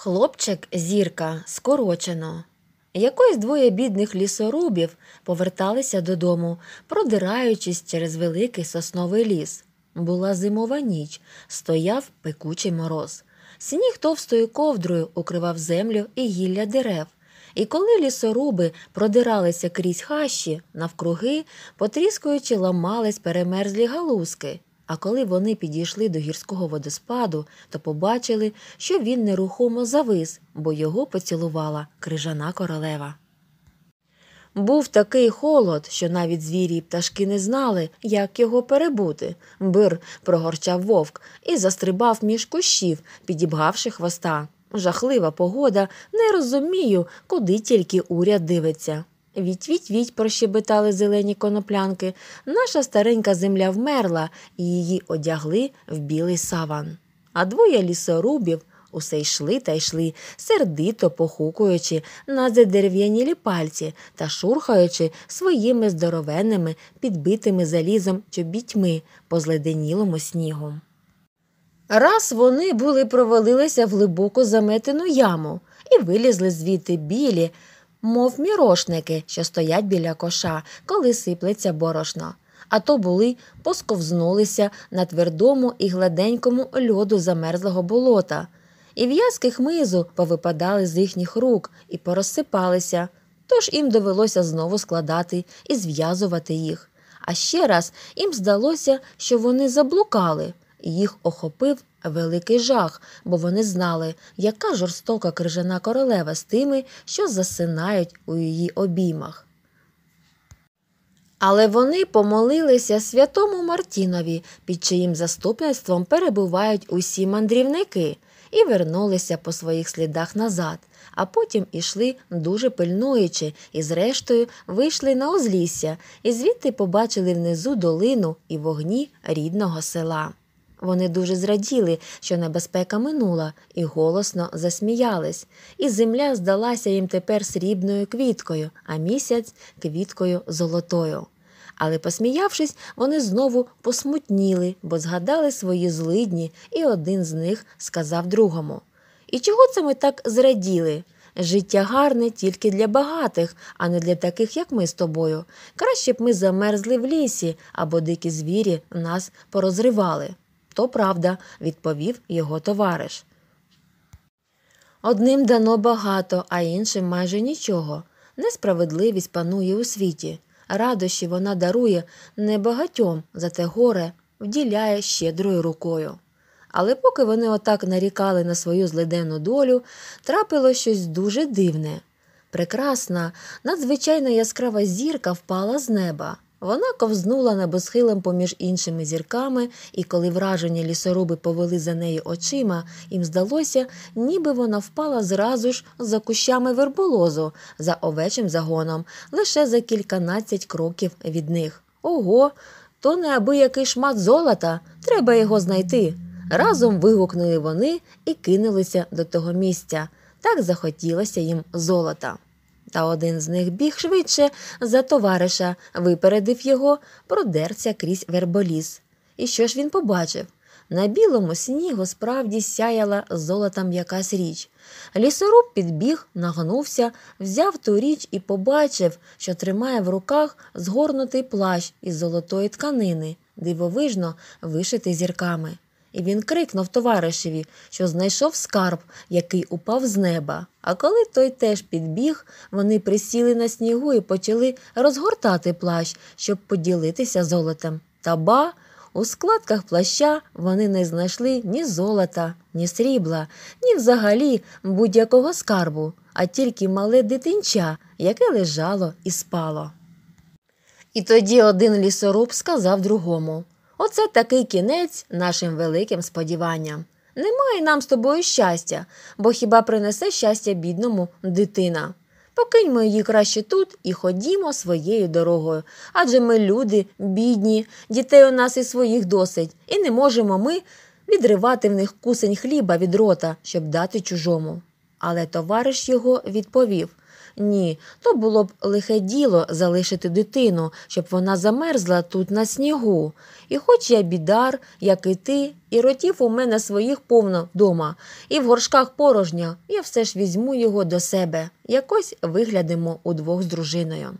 Хлопчик зірка скорочено. Якось двоє бідних лісорубів поверталися додому, продираючись через великий сосновий ліс. Була зимова ніч, стояв пекучий мороз. Сніг товстою ковдрою укривав землю і гілля дерев. І коли лісоруби продиралися крізь хащі навкруги, потріскуючи, ламались перемерзлі галузки. А коли вони підійшли до гірського водоспаду, то побачили, що він нерухомо завис, бо його поцілувала крижана королева. Був такий холод, що навіть звірі і пташки не знали, як його перебути. Бир прогорчав вовк і застрибав між кущів, підібгавши хвоста. Жахлива погода, не розумію, куди тільки уряд дивиться. Віть віть віть прощебетали зелені коноплянки. Наша старенька земля вмерла і її одягли в білий саван. А двоє лісорубів усе йшли та йшли, сердито похукуючи на задерев'янілі пальці та шурхаючи своїми здоровенними, підбитими залізом чобітьми по зледенілому снігу. Раз вони були провалилися в глибоку заметену яму і вилізли звідти білі мов мірошники, що стоять біля коша, коли сиплеться борошно. А то були, посковзнулися на твердому і гладенькому льоду замерзлого болота, і в'язки хмизу повипадали з їхніх рук і порозсипалися, тож їм довелося знову складати і зв'язувати їх. А ще раз їм здалося, що вони заблукали, і їх охопив Великий жах, бо вони знали, яка жорстока крижана королева з тими, що засинають у її обіймах. Але вони помолилися святому Мартінові, під чиїм заступництвом перебувають усі мандрівники, і вернулися по своїх слідах назад, а потім ішли дуже пильнуючи, і, зрештою, вийшли на узлісся і звідти побачили внизу долину і вогні рідного села. Вони дуже зраділи, що небезпека минула, і голосно засміялись, і земля здалася їм тепер срібною квіткою, а місяць квіткою золотою. Але, посміявшись, вони знову посмутніли, бо згадали свої злидні, і один з них сказав другому І чого це ми так зраділи? Життя гарне тільки для багатих, а не для таких, як ми з тобою. Краще б ми замерзли в лісі або дикі звірі нас порозривали то правда, відповів його товариш. Одним дано багато, а іншим майже нічого. Несправедливість панує у світі. Радощі вона дарує небагатьом, зате горе вділяє щедрою рукою. Але поки вони отак нарікали на свою злиденну долю, трапило щось дуже дивне. Прекрасна, надзвичайно яскрава зірка впала з неба. Вона ковзнула небосхилем поміж іншими зірками, і коли вражені лісоруби повели за нею очима, їм здалося, ніби вона впала зразу ж за кущами верболозу, за овечим загоном, лише за кільканадцять кроків від них. Ого, то неабиякий шмат золота, треба його знайти. Разом вигукнули вони і кинулися до того місця. Так захотілося їм золота. Та один з них біг швидше за товариша, випередив його, продерся крізь верболіс. І що ж він побачив? На білому снігу справді сяяла золотом якась річ. Лісоруб підбіг, нагнувся, взяв ту річ і побачив, що тримає в руках згорнутий плащ із золотої тканини, дивовижно вишитий зірками. І він крикнув товаришеві, що знайшов скарб, який упав з неба. А коли той теж підбіг, вони присіли на снігу і почали розгортати плащ, щоб поділитися золотом. Та ба, у складках плаща вони не знайшли ні золота, ні срібла, ні взагалі будь-якого скарбу, а тільки мале дитинча, яке лежало і спало. І тоді один лісоруб сказав другому Оце такий кінець нашим великим сподіванням. Немає нам з тобою щастя, бо хіба принесе щастя бідному дитина. Покиньмо її краще тут і ходімо своєю дорогою. Адже ми люди, бідні, дітей у нас і своїх досить, і не можемо ми відривати в них кусень хліба від рота, щоб дати чужому. Але товариш його відповів ні, то було б лихе діло залишити дитину, щоб вона замерзла тут на снігу. І хоч я бідар, як і ти, і ротів у мене своїх повно вдома, і в горшках порожня, я все ж візьму його до себе. Якось виглядемо удвох з дружиною.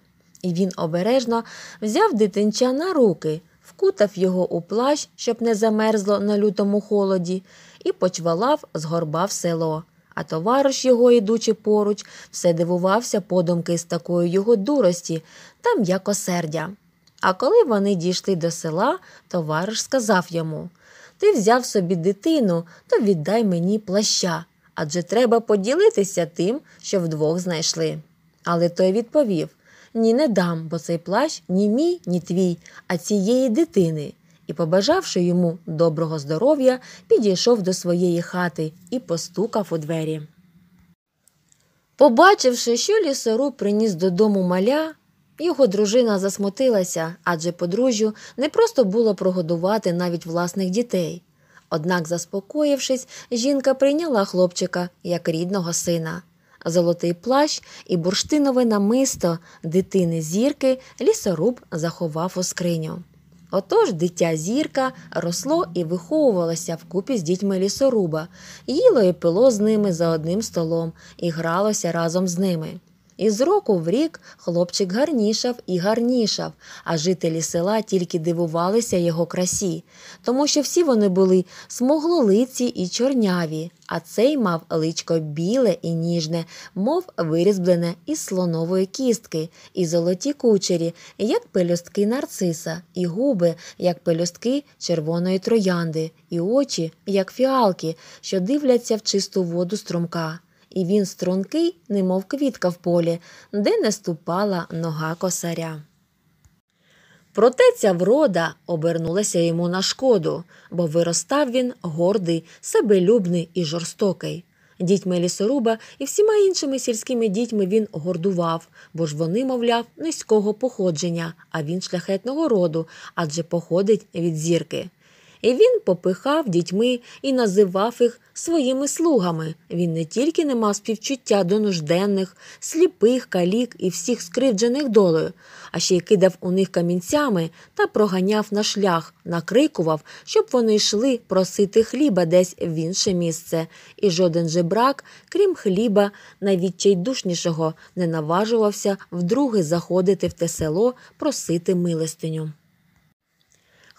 І він обережно взяв дитинча на руки, вкутав його у плащ, щоб не замерзло на лютому холоді, і почвалав, в село а товариш його, ідучи поруч, все дивувався подумки з такої його дурості та м'якосердя. А коли вони дійшли до села, товариш сказав йому Ти взяв собі дитину, то віддай мені плаща адже треба поділитися тим, що вдвох знайшли. Але той відповів Ні, не дам, бо цей плащ ні мій, ні твій, а цієї дитини і, побажавши йому доброго здоров'я, підійшов до своєї хати і постукав у двері. Побачивши, що лісоруб приніс додому маля, його дружина засмутилася адже подружжю не просто було прогодувати навіть власних дітей. Однак, заспокоївшись, жінка прийняла хлопчика як рідного сина. Золотий плащ і бурштинове намисто дитини зірки лісоруб заховав у скриню. Отож дитя зірка росло і виховувалося вкупі з дітьми лісоруба, їло і пило з ними за одним столом і гралося разом з ними. І з року в рік хлопчик гарнішав і гарнішав, а жителі села тільки дивувалися його красі, тому що всі вони були смуглолиці і чорняві, а цей мав личко біле і ніжне, мов вирізблене із слонової кістки, і золоті кучері, як пелюстки нарциса, і губи, як пелюстки червоної троянди, і очі, як фіалки, що дивляться в чисту воду струмка і він стрункий, немов квітка в полі, де не ступала нога косаря. Проте ця врода обернулася йому на шкоду, бо виростав він гордий, себелюбний і жорстокий. Дітьми лісоруба і всіма іншими сільськими дітьми він гордував, бо ж вони, мовляв, низького походження, а він шляхетного роду, адже походить від зірки. І він попихав дітьми і називав їх своїми слугами. Він не тільки не мав співчуття до нужденних, сліпих, калік і всіх скривджених долею, а ще й кидав у них камінцями та проганяв на шлях, накрикував, щоб вони йшли просити хліба десь в інше місце. І жоден жебрак, крім хліба, найвідчайдушнішого, не наважувався вдруге заходити в те село просити милостиню.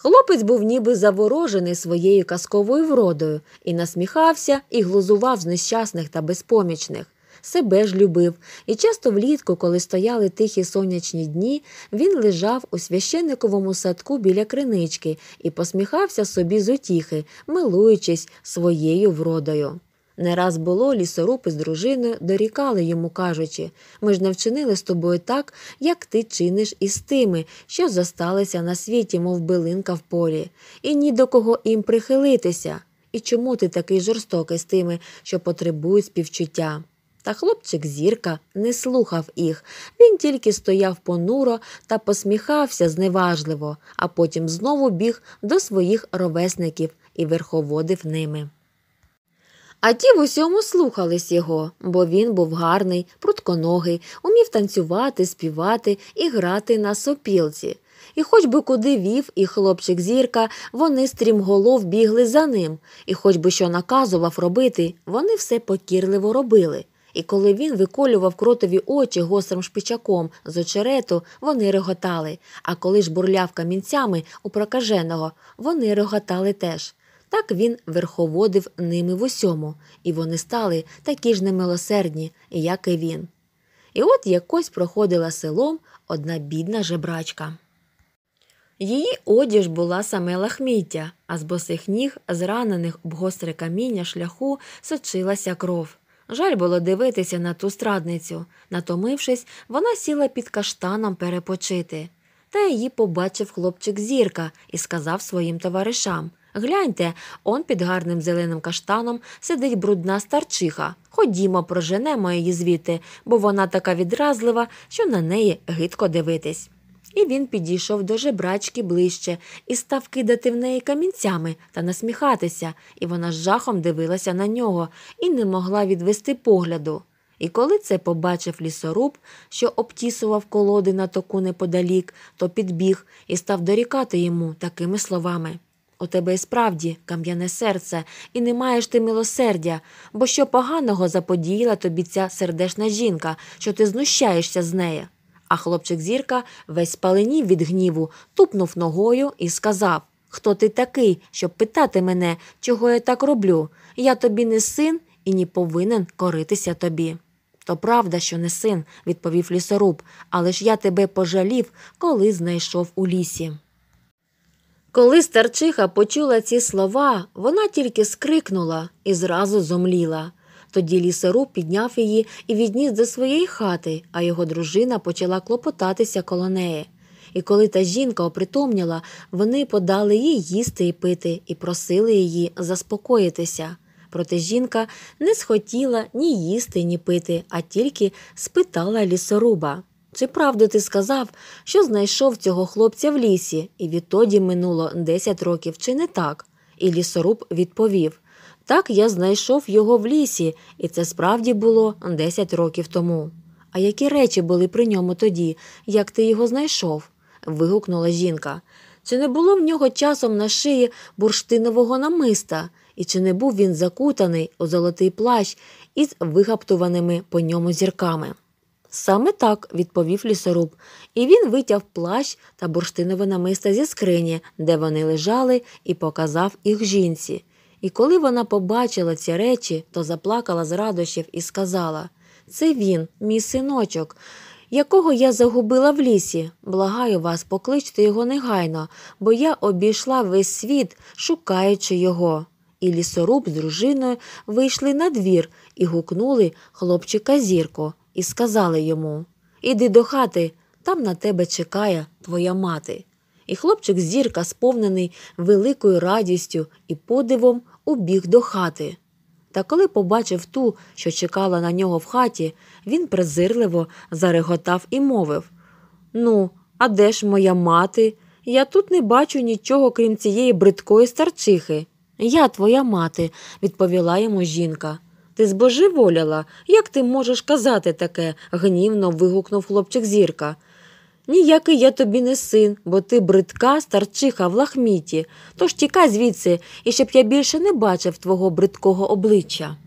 Хлопець був ніби заворожений своєю казковою вродою і насміхався і глузував з нещасних та безпомічних. Себе ж любив, і часто влітку, коли стояли тихі сонячні дні, він лежав у священниковому садку біля кринички і посміхався собі з утіхи, милуючись своєю вродою. Не раз було, лісорупи з дружиною дорікали йому, кажучи ми ж не вчинили з тобою так, як ти чиниш із тими, що зосталися на світі, мов билинка в полі, і ні до кого їм прихилитися. І чому ти такий жорстокий з тими, що потребують співчуття? Та хлопчик зірка не слухав їх. Він тільки стояв понуро та посміхався зневажливо, а потім знову біг до своїх ровесників і верховодив ними. А ті в усьому слухались його, бо він був гарний, прутконогий, умів танцювати, співати і грати на сопілці. І хоч би куди вів, і хлопчик зірка, вони стрімголов бігли за ним, і хоч би що наказував робити, вони все покірливо робили. І коли він виколював кротові очі гострим шпичаком з очерету, вони реготали, а коли ж бурляв камінцями у прокаженого, вони реготали теж. Так він верховодив ними в усьому, і вони стали такі ж немилосердні, як і він. І от якось проходила селом одна бідна жебрачка. Її одіж була саме лахміття, а з босих ніг, зранених об гостре каміння шляху, сочилася кров. Жаль було дивитися на ту страдницю. Натомившись, вона сіла під каштаном перепочити. Та її побачив хлопчик зірка і сказав своїм товаришам Гляньте, он під гарним зеленим каштаном сидить брудна старчиха. Ходімо, проженемо її звідти, бо вона така відразлива, що на неї гидко дивитись. І він підійшов до жебрачки ближче і став кидати в неї камінцями та насміхатися, і вона з жахом дивилася на нього і не могла відвести погляду. І коли це побачив лісоруб, що обтісував колоди на току неподалік, то підбіг і став дорікати йому такими словами. У тебе й справді кам'яне серце, і не маєш ти милосердя, бо що поганого заподіяла тобі ця сердешна жінка, що ти знущаєшся з неї. А хлопчик зірка весь спаленів від гніву, тупнув ногою і сказав Хто ти такий, щоб питати мене, чого я так роблю? Я тобі не син і не повинен коритися тобі. То правда, що не син, відповів лісоруб, але ж я тебе пожалів, коли знайшов у лісі. Коли старчиха почула ці слова, вона тільки скрикнула і зразу зомліла. Тоді лісоруб підняв її і відніс до своєї хати, а його дружина почала клопотатися коло неї. І коли та жінка опритомніла, вони подали їй їсти і пити і просили її заспокоїтися. Проте жінка не схотіла ні їсти, ні пити, а тільки спитала лісоруба. Чи правду ти сказав, що знайшов цього хлопця в лісі, і відтоді минуло 10 років, чи не так? І лісоруб відповів Так, я знайшов його в лісі, і це справді було 10 років тому. А які речі були при ньому тоді, як ти його знайшов? вигукнула жінка. Чи не було в нього часом на шиї бурштинового намиста, і чи не був він закутаний у золотий плащ із вигаптуваними по ньому зірками? Саме так, відповів лісоруб, і він витяв плащ та бурштинове намисто зі скрині, де вони лежали, і показав їх жінці. І коли вона побачила ці речі, то заплакала з радощів і сказала Це він, мій синочок, якого я загубила в лісі. Благаю вас, покличте його негайно, бо я обійшла весь світ, шукаючи його. І лісоруб з дружиною вийшли на двір і гукнули хлопчика зірку і сказали йому Іди до хати, там на тебе чекає твоя мати. І хлопчик зірка, сповнений великою радістю і подивом, убіг до хати. Та коли побачив ту, що чекала на нього в хаті, він презирливо зареготав і мовив Ну, а де ж моя мати? Я тут не бачу нічого, крім цієї бридкої старчихи. Я твоя мати, відповіла йому жінка. Ти збожеволіла. Як ти можеш казати таке? гнівно вигукнув хлопчик зірка. Ніякий я тобі не син, бо ти бридка старчиха в лахміті. Тож тікай звідси, і щоб я більше не бачив твого бридкого обличчя.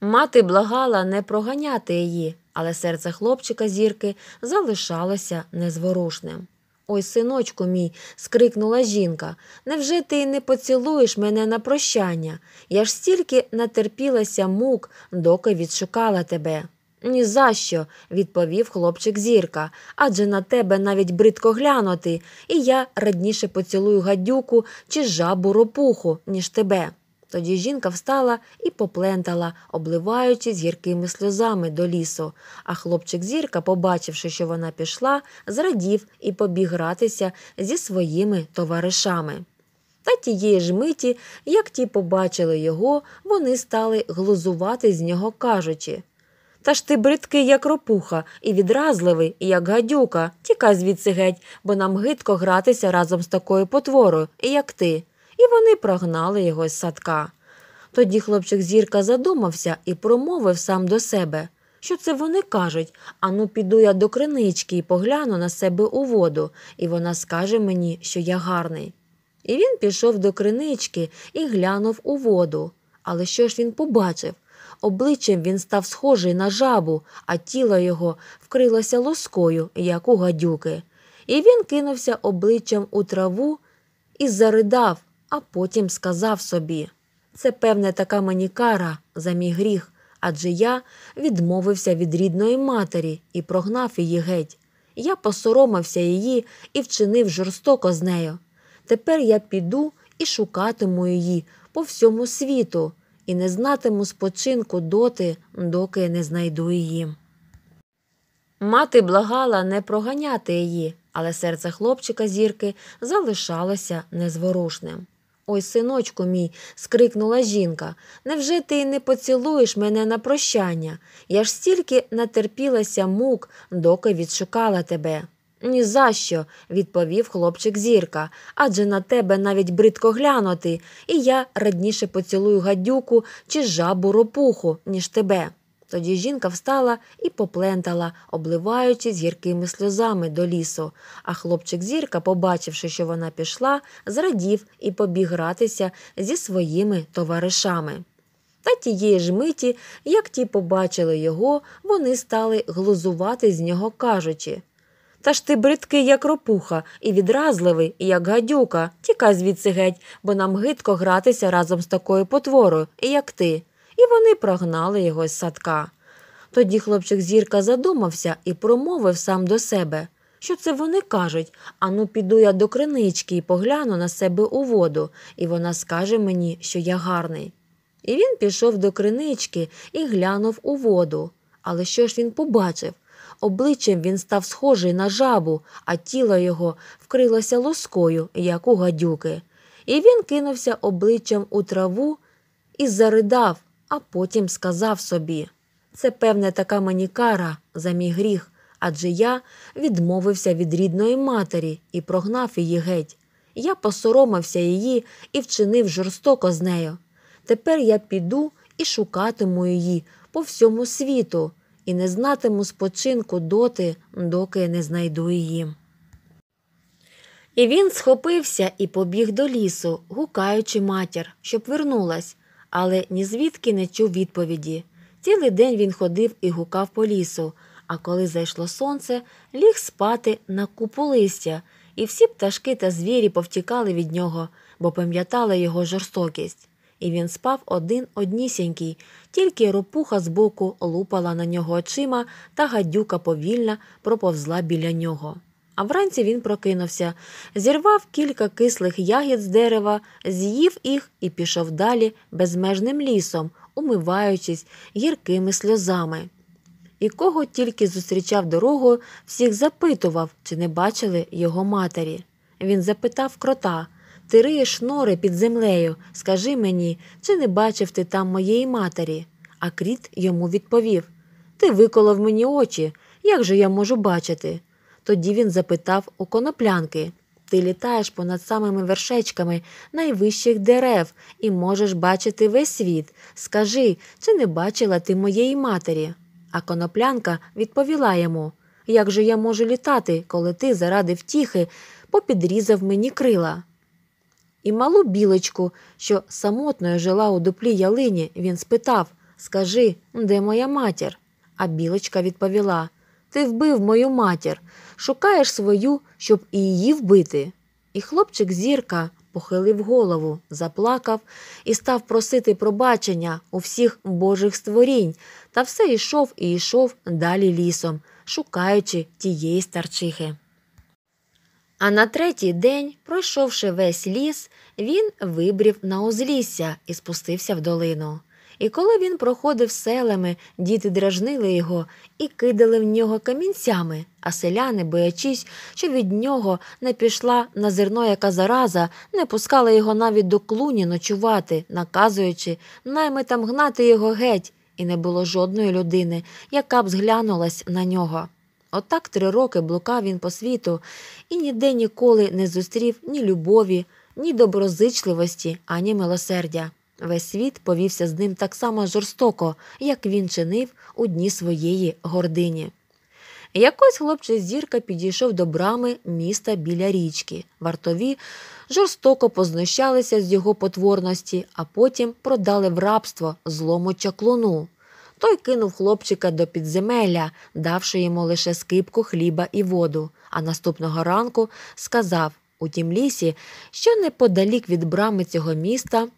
Мати благала не проганяти її, але серце хлопчика зірки залишалося незворушним. Ой, синочку мій, скрикнула жінка. Невже ти не поцілуєш мене на прощання? Я ж стільки натерпілася мук, доки відшукала тебе. «Ні за що», – відповів хлопчик зірка, адже на тебе навіть бридко глянути, і я радніше поцілую гадюку чи жабу ропуху, ніж тебе. Тоді жінка встала і поплентала, обливаючись гіркими сльозами до лісу. А хлопчик зірка, побачивши, що вона пішла, зрадів і побіг гратися зі своїми товаришами. Та тієї ж миті, як ті побачили його, вони стали глузувати з нього, кажучи Та ж ти бридкий, як ропуха, і відразливий, як гадюка. Тікай звідси геть, бо нам гидко гратися разом з такою потворою, як ти і вони прогнали його з садка. Тоді хлопчик зірка задумався і промовив сам до себе. Що це вони кажуть? Ану, піду я до кринички і погляну на себе у воду, і вона скаже мені, що я гарний. І він пішов до кринички і глянув у воду. Але що ж він побачив? Обличчям він став схожий на жабу, а тіло його вкрилося лоскою, як у гадюки. І він кинувся обличчям у траву і заридав а потім сказав собі це, певне, така мені кара за мій гріх, адже я відмовився від рідної матері і прогнав її геть. Я посоромився її і вчинив жорстоко з нею. Тепер я піду і шукатиму її по всьому світу і не знатиму спочинку доти, доки не знайду її. Мати благала не проганяти її, але серце хлопчика зірки залишалося незворушним. Ой, синочку мій, скрикнула жінка. Невже ти не поцілуєш мене на прощання? Я ж стільки натерпілася мук, доки відшукала тебе. «Ні за що», – відповів хлопчик зірка, адже на тебе навіть бридко глянути, і я радніше поцілую гадюку чи жабу ропуху, ніж тебе. Тоді жінка встала і поплентала, обливаючись гіркими сльозами до лісу. А хлопчик зірка, побачивши, що вона пішла, зрадів і побіг гратися зі своїми товаришами. Та тієї ж миті, як ті побачили його, вони стали глузувати з нього, кажучи Та ж ти бридкий, як ропуха, і відразливий, як гадюка. Тікай звідси геть, бо нам гидко гратися разом з такою потворою, як ти і вони прогнали його з садка. Тоді хлопчик зірка задумався і промовив сам до себе. Що це вони кажуть? Ану, піду я до кринички і погляну на себе у воду, і вона скаже мені, що я гарний. І він пішов до кринички і глянув у воду. Але що ж він побачив? Обличчям він став схожий на жабу, а тіло його вкрилося лоскою, як у гадюки. І він кинувся обличчям у траву і заридав а потім сказав собі це, певне, така мені кара за мій гріх, адже я відмовився від рідної матері і прогнав її геть. Я посоромився її і вчинив жорстоко з нею. Тепер я піду і шукатиму її по всьому світу і не знатиму спочинку доти, доки не знайду її. І він схопився і побіг до лісу, гукаючи матір, щоб вернулась але нізвідки не чув відповіді. Цілий день він ходив і гукав по лісу, а коли зайшло сонце, ліг спати на купу листя, і всі пташки та звірі повтікали від нього, бо пам'ятали його жорстокість. І він спав один однісінький, тільки ропуха збоку лупала на нього очима, та гадюка повільно проповзла біля нього а вранці він прокинувся, зірвав кілька кислих ягід з дерева, з'їв їх і пішов далі безмежним лісом, умиваючись гіркими сльозами. І кого тільки зустрічав дорогою, всіх запитував, чи не бачили його матері. Він запитав крота Ти риєш нори під землею, скажи мені, чи не бачив ти там моєї матері? А кріт йому відповів Ти виколов мені очі, як же я можу бачити? Тоді він запитав у коноплянки Ти літаєш понад самими вершечками найвищих дерев і можеш бачити весь світ. Скажи, чи не бачила ти моєї матері? А коноплянка відповіла йому Як же я можу літати, коли ти заради втіхи попідрізав мені крила? І малу білочку, що самотною жила у дуплі ялині, він спитав Скажи, де моя матір? А білочка відповіла ти вбив мою матір, шукаєш свою, щоб і її вбити. І хлопчик зірка похилив голову, заплакав і став просити пробачення у всіх божих створінь, та все йшов і йшов далі лісом, шукаючи тієї старчихи. А на третій день, пройшовши весь ліс, він вибрів на узлісся і спустився в долину. І коли він проходив селами, діти дражнили його і кидали в нього камінцями, а селяни, боячись, що від нього не пішла на зерно яка зараза, не пускали його навіть до клуні ночувати, наказуючи наймитам гнати його геть, і не було жодної людини, яка б зглянулась на нього. Отак три роки блукав він по світу і ніде ніколи не зустрів ні любові, ні доброзичливості, ані милосердя. Весь світ повівся з ним так само жорстоко, як він чинив у дні своєї гордині. Якось хлопчик зірка підійшов до брами міста біля річки. Вартові жорстоко познущалися з його потворності, а потім продали в рабство злому чаклуну. Той кинув хлопчика до підземелля, давши йому лише скипку хліба і воду. А наступного ранку сказав у тім лісі, що неподалік від брами цього міста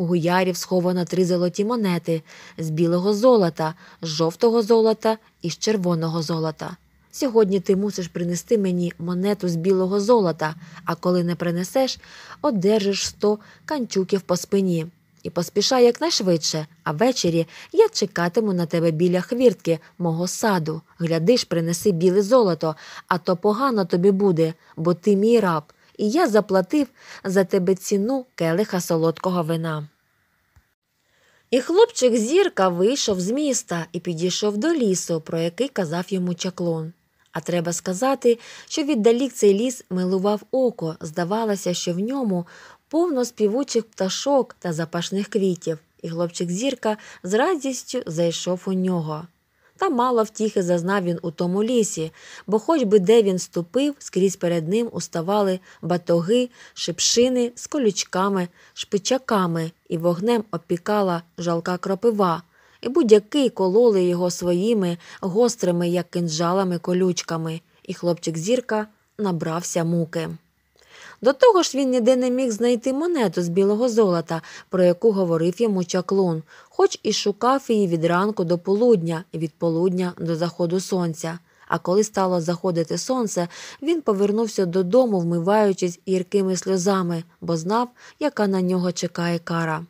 у гуярів сховано три золоті монети з білого золота, з жовтого золота і з червоного золота. Сьогодні ти мусиш принести мені монету з білого золота, а коли не принесеш, одержиш сто канчуків по спині. І поспішай якнайшвидше, а ввечері я чекатиму на тебе біля хвіртки, мого саду. Глядиш, принеси біле золото, а то погано тобі буде, бо ти мій раб і я заплатив за тебе ціну келиха солодкого вина. І хлопчик зірка вийшов з міста і підійшов до лісу, про який казав йому чаклун. А треба сказати, що віддалік цей ліс милував око, здавалося, що в ньому повно співучих пташок та запашних квітів, і хлопчик зірка з радістю зайшов у нього. Та мало втіхи зазнав він у тому лісі, бо хоч би де він ступив, скрізь перед ним уставали батоги, шипшини з колючками, шпичаками, і вогнем опікала жалка кропива, і будь-який кололи його своїми гострими, як кинжалами, колючками, і хлопчик зірка набрався муки. До того ж він ніде не міг знайти монету з білого золота, про яку говорив йому чаклун, хоч і шукав її від ранку до полудня і від полудня до заходу сонця. А коли стало заходити сонце, він повернувся додому, вмиваючись гіркими сльозами, бо знав, яка на нього чекає кара.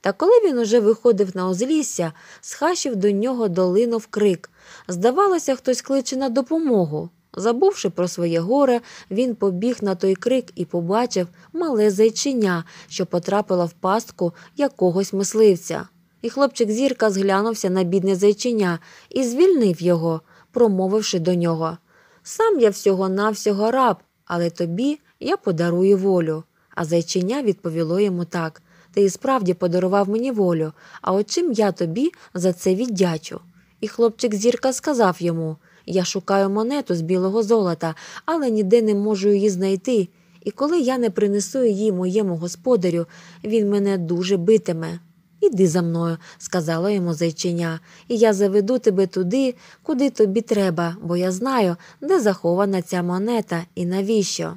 Та коли він уже виходив на узлісся, з хашів до нього долинув крик. Здавалося, хтось кличе на допомогу. Забувши про своє горе, він побіг на той крик і побачив мале зайчиня, що потрапило в пастку якогось мисливця. І хлопчик зірка зглянувся на бідне зайчиня і звільнив його, промовивши до нього Сам я всього навсього раб, але тобі я подарую волю. А зайчиня відповіло йому так Ти і справді подарував мені волю, а от чим я тобі за це віддячу? І хлопчик зірка сказав йому я шукаю монету з білого золота, але ніде не можу її знайти. І коли я не принесу її моєму господарю, він мене дуже битиме. Іди за мною, сказала йому зайчиня, і я заведу тебе туди, куди тобі треба, бо я знаю, де захована ця монета і навіщо.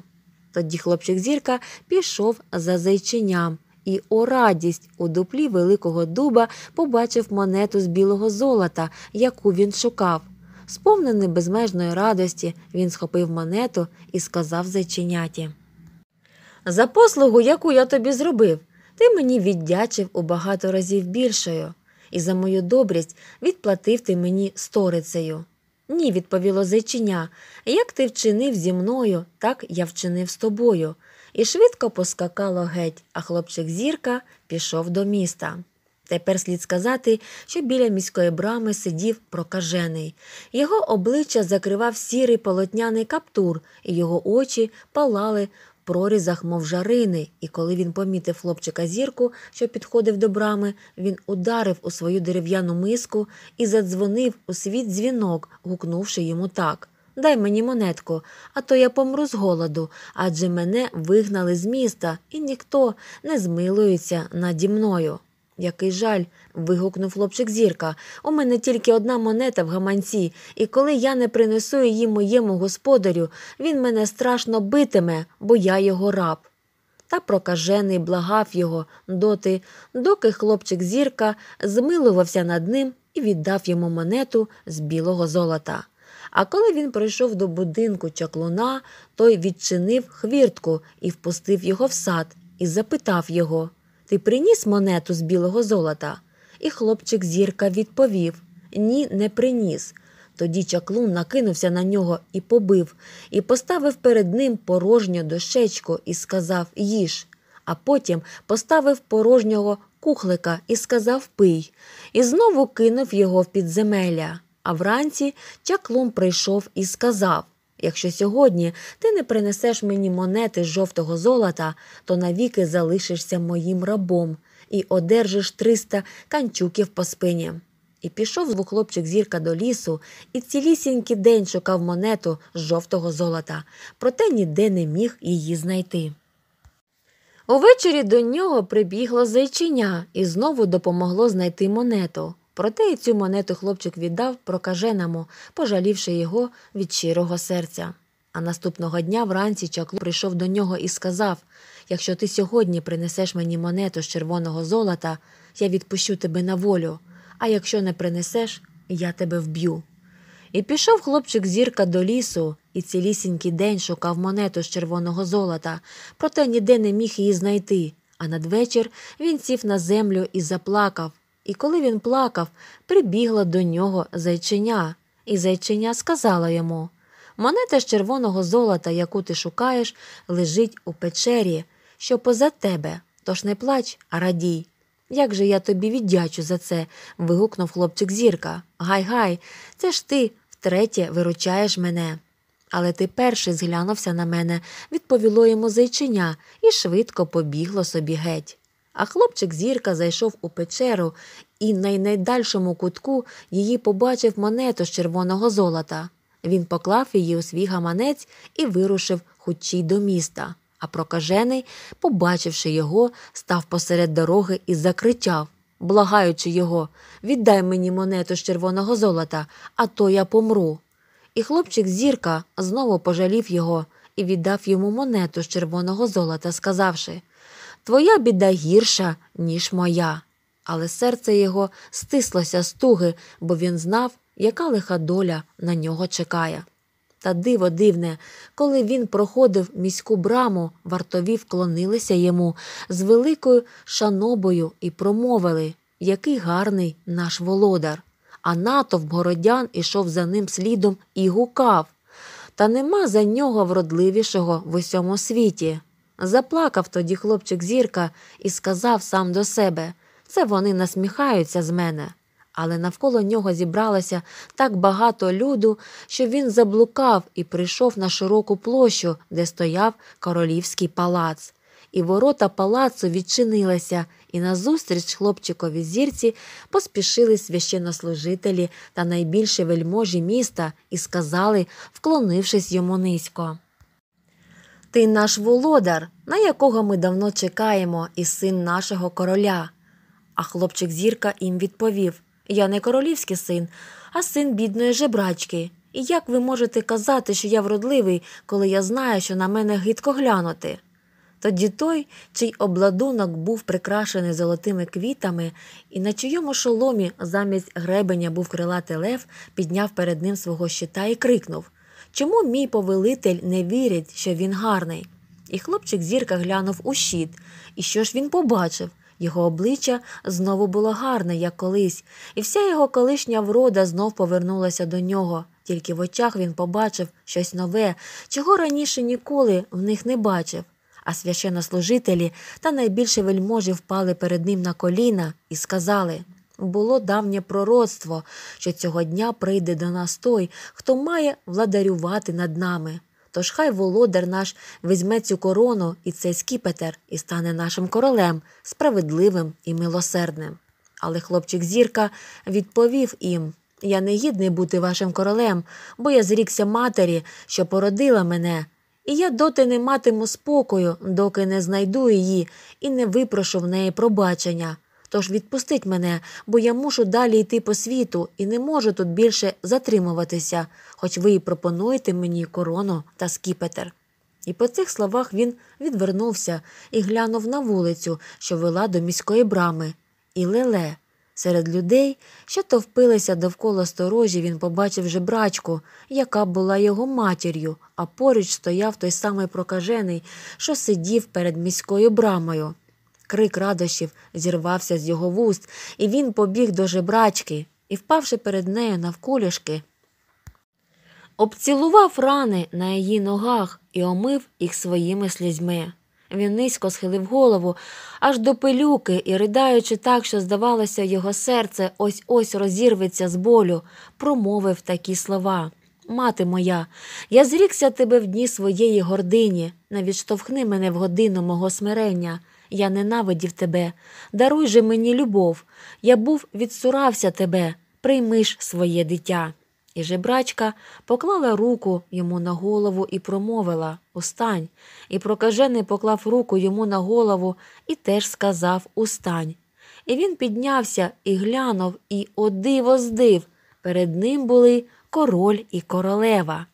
Тоді хлопчик зірка пішов за зайченням і, о радість, у дуплі Великого дуба побачив монету з білого золота, яку він шукав. Сповнений безмежної радості, він схопив монету і сказав зайченяті. За послугу, яку я тобі зробив, ти мені віддячив у багато разів більшою, і за мою добрість відплатив ти мені сторицею. Ні, відповіло зайчиня, як ти вчинив зі мною, так я вчинив з тобою. І швидко поскакало геть, а хлопчик Зірка пішов до міста. Тепер слід сказати, що біля міської брами сидів прокажений. Його обличчя закривав сірий полотняний каптур, і його очі палали в прорізах, мов жарини, і коли він помітив хлопчика зірку, що підходив до брами, він ударив у свою дерев'яну миску і задзвонив у світ дзвінок, гукнувши йому так. Дай мені монетку, а то я помру з голоду, адже мене вигнали з міста, і ніхто не змилується наді мною. Який жаль. вигукнув хлопчик зірка. У мене тільки одна монета в гаманці, і коли я не принесу її моєму господарю, він мене страшно битиме, бо я його раб. Та прокажений благав його доти, доки хлопчик зірка змилувався над ним і віддав йому монету з білого золота. А коли він прийшов до будинку чаклуна, той відчинив хвіртку і впустив його в сад і запитав його ти приніс монету з білого золота? І хлопчик зірка відповів Ні, не приніс. Тоді чаклун накинувся на нього і побив, і поставив перед ним порожню дощечку і сказав їж, а потім поставив порожнього кухлика і сказав пий, і знову кинув його в підземелля. А вранці чаклун прийшов і сказав Якщо сьогодні ти не принесеш мені монети з жовтого золота, то навіки залишишся моїм рабом і одержиш 300 канчуків по спині. І пішов хлопчик зірка до лісу і цілісінький день шукав монету з жовтого золота, проте ніде не міг її знайти. Увечері до нього прибігло зайчиня і знову допомогло знайти монету. Проте і цю монету хлопчик віддав прокаженому, пожалівши його від щирого серця. А наступного дня вранці чаклу прийшов до нього і сказав Якщо ти сьогодні принесеш мені монету з червоного золота, я відпущу тебе на волю, а якщо не принесеш, я тебе вб'ю. І пішов хлопчик зірка до лісу і цілісінький день шукав монету з червоного золота, проте ніде не міг її знайти. А надвечір він сів на землю і заплакав. І коли він плакав, прибігла до нього зайчиня, і зайчиня сказала йому Монета з червоного золота, яку ти шукаєш, лежить у печері, що поза тебе, тож не плач, а радій. Як же я тобі віддячу за це? вигукнув хлопчик зірка. Гай гай, це ж ти втретє виручаєш мене. Але ти перший зглянувся на мене, відповіло йому зайчиня і швидко побігло собі геть. А хлопчик зірка зайшов у печеру і на найдальшому кутку її побачив монету з червоного золота. Він поклав її у свій гаманець і вирушив хутчій до міста. А прокажений, побачивши його, став посеред дороги і закричав, благаючи його віддай мені монету з червоного золота, а то я помру. І хлопчик зірка знову пожалів його і віддав йому монету з червоного золота, сказавши Твоя біда гірша, ніж моя. Але серце його стислося з туги, бо він знав, яка лиха доля на нього чекає. Та диво дивне, коли він проходив міську браму, вартові вклонилися йому з великою шанобою і промовили, який гарний наш володар. А натовп городян ішов за ним слідом і гукав. Та нема за нього вродливішого в усьому світі. Заплакав тоді хлопчик зірка і сказав сам до себе це вони насміхаються з мене. Але навколо нього зібралося так багато люду, що він заблукав і прийшов на широку площу, де стояв королівський палац. І ворота палацу відчинилися, і назустріч хлопчикові зірці поспішили священнослужителі та найбільші вельможі міста і сказали, вклонившись йому низько. Ти наш володар, на якого ми давно чекаємо, і син нашого короля. А хлопчик зірка їм відповів Я не королівський син, а син бідної жебрачки. І як ви можете казати, що я вродливий, коли я знаю, що на мене гидко глянути? Тоді той, чий обладунок був прикрашений золотими квітами, і на чийому шоломі замість гребеня був крилатий лев, підняв перед ним свого щита і крикнув Чому мій повелитель не вірить, що він гарний? І хлопчик зірка глянув у щит. І що ж він побачив? Його обличчя знову було гарне, як колись, і вся його колишня врода знов повернулася до нього. Тільки в очах він побачив щось нове, чого раніше ніколи в них не бачив. А священнослужителі та найбільше вельможі впали перед ним на коліна і сказали було давнє пророцтво, що цього дня прийде до нас той, хто має владарювати над нами. Тож хай володар наш візьме цю корону і цей скіпетер і стане нашим королем, справедливим і милосердним. Але хлопчик Зірка відповів їм Я не гідний бути вашим королем, бо я зрікся матері, що породила мене, і я доти не матиму спокою, доки не знайду її і не випрошу в неї пробачення. Тож відпустить мене, бо я мушу далі йти по світу і не можу тут більше затримуватися, хоч ви і пропонуєте мені корону та скіпетр. І по цих словах він відвернувся і глянув на вулицю, що вела до міської брами, і леле. Серед людей, що товпилися довкола сторожі, він побачив жебрачку, яка була його матір'ю, а поруч стояв той самий прокажений, що сидів перед міською брамою крик радощів зірвався з його вуст, і він побіг до жебрачки і, впавши перед нею навколішки, обцілував рани на її ногах і омив їх своїми слізьми. Він низько схилив голову, аж до пилюки і, ридаючи так, що, здавалося, його серце ось ось розірветься з болю, промовив такі слова. Мати моя, я зрікся тебе в дні своєї гордині, не відштовхни мене в годину мого смирення я ненавидів тебе, даруй же мені любов, я був відсурався тебе, прийми ж своє дитя. І жебрачка поклала руку йому на голову і промовила Устань. І прокажений поклав руку йому на голову і теж сказав Устань. І він піднявся і глянув, і одиво здив. Перед ним були король і королева.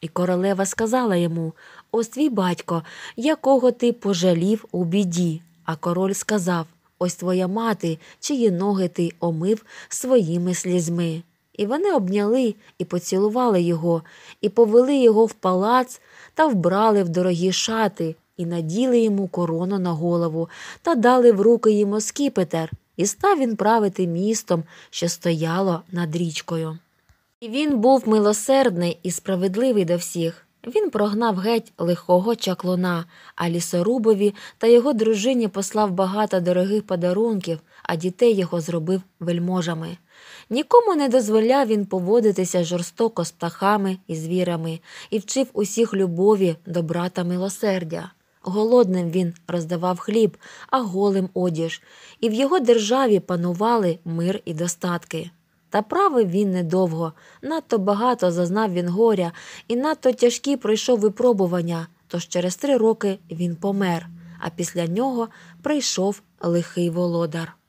І королева сказала йому Ось твій батько, якого ти пожалів у біді. А король сказав Ось твоя мати, чиї ноги ти омив своїми слізьми. І вони обняли і поцілували його, і повели його в палац та вбрали в дорогі шати, і наділи йому корону на голову та дали в руки йому скіпетер, і став він правити містом, що стояло над річкою. І він був милосердний і справедливий до всіх. Він прогнав геть лихого чаклуна, а лісорубові та його дружині послав багато дорогих подарунків, а дітей його зробив вельможами. Нікому не дозволяв він поводитися жорстоко з птахами і звірами і вчив усіх любові до брата милосердя. Голодним він роздавав хліб, а голим одіж, і в його державі панували мир і достатки. Та правив він недовго, надто багато зазнав він горя і надто тяжкі пройшов випробування, тож через три роки він помер, а після нього прийшов лихий володар.